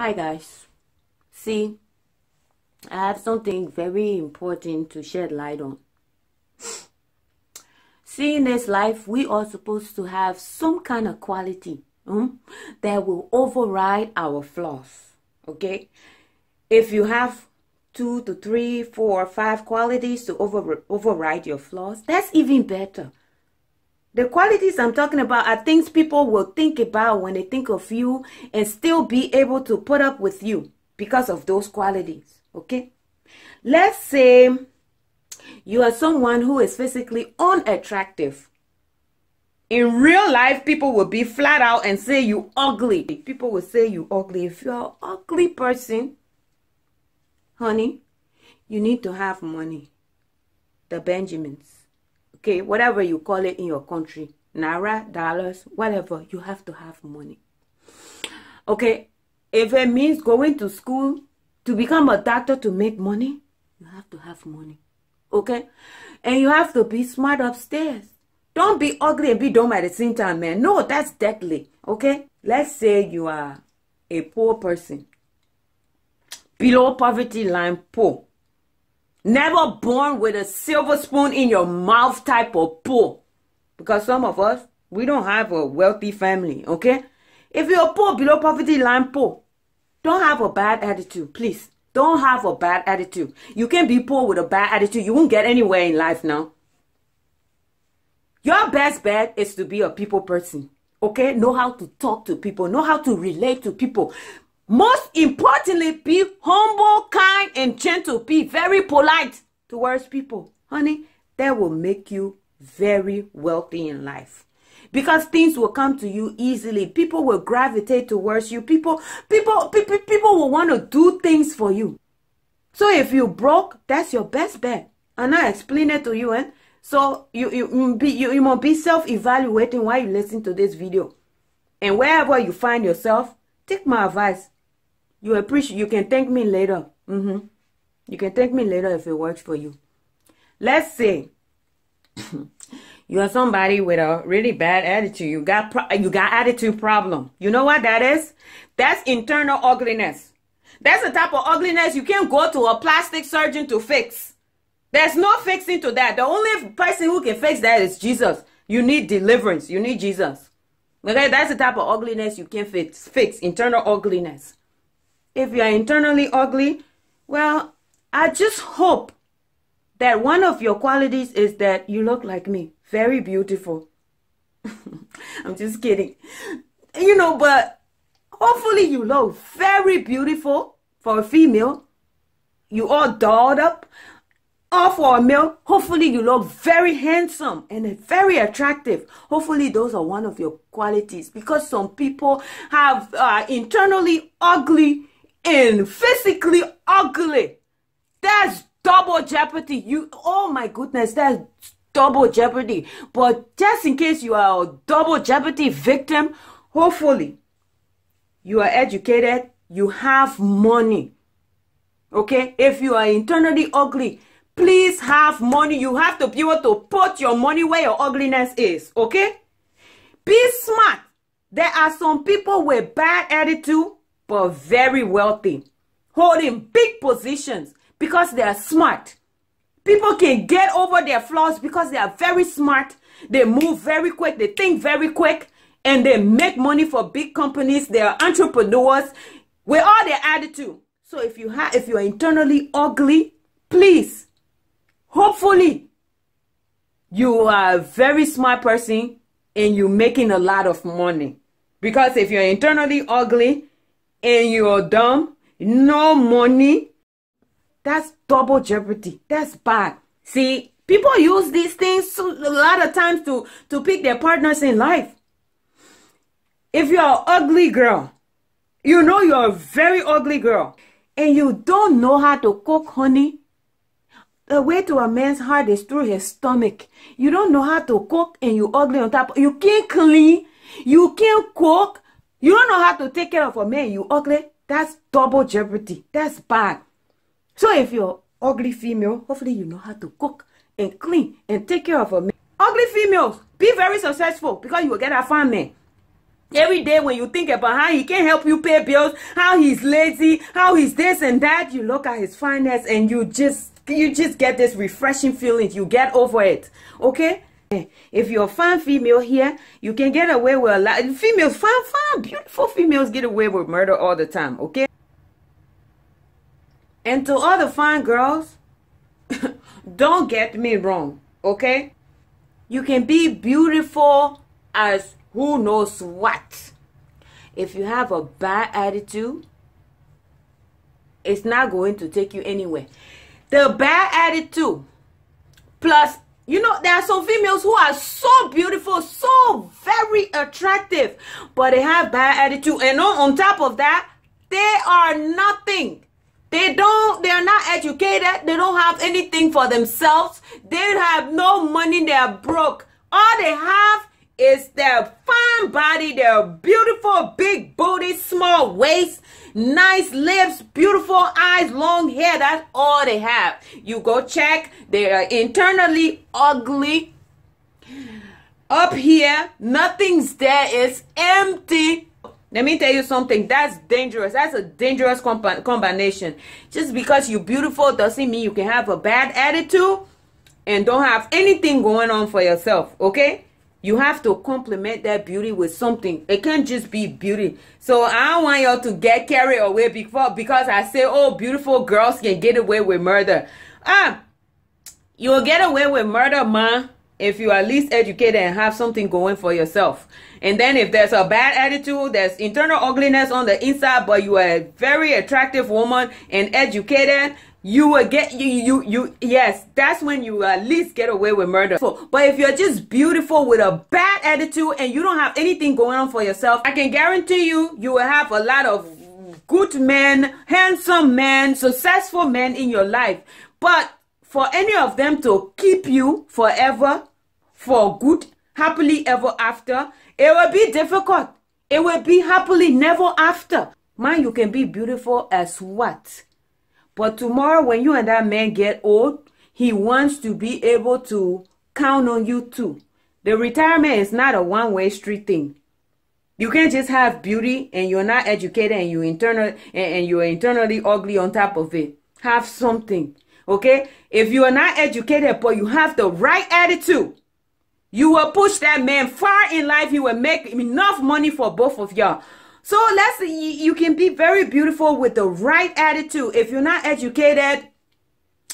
Hi guys. See, I have something very important to shed light on. See, in this life, we are supposed to have some kind of quality hmm, that will override our flaws. Okay? If you have two to three, four, five qualities to over override your flaws, that's even better. The qualities I'm talking about are things people will think about when they think of you and still be able to put up with you because of those qualities. Okay? Let's say you are someone who is physically unattractive. In real life, people will be flat out and say you ugly. People will say you ugly. If you're an ugly person, honey, you need to have money. The Benjamins okay, whatever you call it in your country, naira, dollars, whatever, you have to have money. Okay, if it means going to school to become a doctor to make money, you have to have money. Okay, and you have to be smart upstairs. Don't be ugly and be dumb at the same time, man. No, that's deadly. Okay, let's say you are a poor person, below poverty line poor. Never born with a silver spoon in your mouth type of poor. Because some of us, we don't have a wealthy family, okay? If you're poor, below poverty line poor, don't have a bad attitude, please. Don't have a bad attitude. You can be poor with a bad attitude. You won't get anywhere in life now. Your best bet is to be a people person. Okay? Know how to talk to people. Know how to relate to people. Most importantly, be humble, kind, and gentle. Be very polite towards people. Honey, that will make you very wealthy in life because things will come to you easily people will gravitate towards you people people people, people will want to do things for you so if you broke that's your best bet and i explain it to you and eh? so you you, be, you you must be self-evaluating while you listen to this video and wherever you find yourself take my advice you appreciate. You can thank me later. Mm -hmm. You can thank me later if it works for you. Let's see. you are somebody with a really bad attitude. You got you got attitude problem. You know what that is? That's internal ugliness. That's the type of ugliness you can't go to a plastic surgeon to fix. There's no fixing to that. The only person who can fix that is Jesus. You need deliverance. You need Jesus. Okay, that's the type of ugliness you can't fix. Fix internal ugliness if you are internally ugly, well, I just hope that one of your qualities is that you look like me. Very beautiful. I'm just kidding. You know, but hopefully you look very beautiful for a female. You all dolled up. Or for a male, hopefully you look very handsome and very attractive. Hopefully those are one of your qualities because some people have uh, internally ugly and physically ugly. That's double jeopardy. You, oh my goodness, that's double jeopardy. But just in case you are a double jeopardy victim, hopefully you are educated, you have money. Okay, if you are internally ugly, please have money. You have to be able to put your money where your ugliness is. Okay, be smart. There are some people with bad attitude but very wealthy, holding big positions because they are smart. People can get over their flaws because they are very smart. They move very quick. They think very quick. And they make money for big companies. They are entrepreneurs with all their attitude. So if you have, if you're internally ugly, please, hopefully, you are a very smart person and you're making a lot of money. Because if you're internally ugly, and you're dumb, no money. That's double jeopardy. That's bad. See, people use these things to, a lot of times to, to pick their partners in life. If you're an ugly girl, you know you're a very ugly girl, and you don't know how to cook honey, the way to a man's heart is through his stomach. You don't know how to cook and you ugly on top. You can't clean. You can't cook. You don't know how to take care of a man, you ugly. That's double jeopardy. That's bad. So if you're ugly female, hopefully you know how to cook and clean and take care of a man. Ugly females, be very successful because you will get a fine man. Every day when you think about how he can't help you pay bills, how he's lazy, how he's this and that, you look at his finance and you just you just get this refreshing feeling. You get over it. Okay? If you're a fine female here, you can get away with a lot. Females, fine, fine, beautiful females get away with murder all the time, okay? And to all the fine girls, don't get me wrong, okay? You can be beautiful as who knows what. If you have a bad attitude, it's not going to take you anywhere. The bad attitude plus you know, there are some females who are so beautiful, so very attractive, but they have bad attitude. And on, on top of that, they are nothing. They don't, they are not educated. They don't have anything for themselves. They have no money. They are broke. All they have is their fine body, their beautiful big booty, small waist, nice lips, beautiful eyes, long hair. That's all they have. You go check, they are internally ugly. Up here, nothing's there. It's empty. Let me tell you something. That's dangerous. That's a dangerous comb combination. Just because you're beautiful doesn't mean you can have a bad attitude and don't have anything going on for yourself. Okay? you have to complement that beauty with something. It can't just be beauty. So I don't want y'all to get carried away before because I say, oh, beautiful girls can get away with murder. Ah, you'll get away with murder, ma, if you are at least educated and have something going for yourself. And then if there's a bad attitude, there's internal ugliness on the inside, but you are a very attractive woman and educated, you will get you you you yes that's when you at least get away with murder but if you're just beautiful with a bad attitude and you don't have anything going on for yourself i can guarantee you you will have a lot of good men handsome men successful men in your life but for any of them to keep you forever for good happily ever after it will be difficult it will be happily never after man you can be beautiful as what but tomorrow, when you and that man get old, he wants to be able to count on you too. The retirement is not a one way street thing. You can't just have beauty and you're not educated and you internal and, you're internally ugly on top of it. Have something. Okay? If you are not educated but you have the right attitude, you will push that man far in life. He will make enough money for both of y'all. So let's you can be very beautiful with the right attitude. If you're not educated,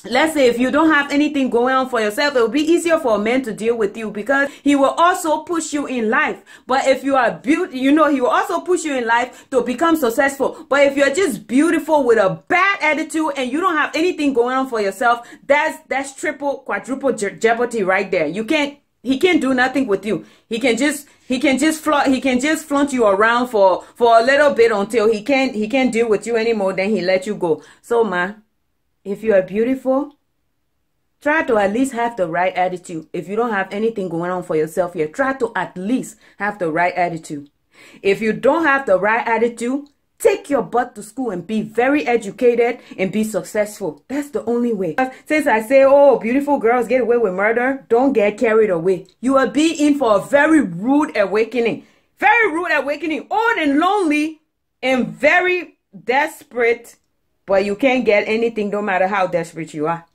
let's say if you don't have anything going on for yourself it will be easier for a man to deal with you because he will also push you in life but if you are built you know he will also push you in life to become successful but if you're just beautiful with a bad attitude and you don't have anything going on for yourself that's that's triple quadruple je jeopardy right there you can't he can't do nothing with you. He can just he can just flaunt he can just flaunt you around for for a little bit until he can't he can't deal with you anymore. Then he let you go. So ma, if you are beautiful, try to at least have the right attitude. If you don't have anything going on for yourself here, try to at least have the right attitude. If you don't have the right attitude, Take your butt to school and be very educated and be successful. That's the only way. Since I say, oh, beautiful girls get away with murder, don't get carried away. You will be in for a very rude awakening. Very rude awakening. Old and lonely and very desperate. But you can't get anything no matter how desperate you are.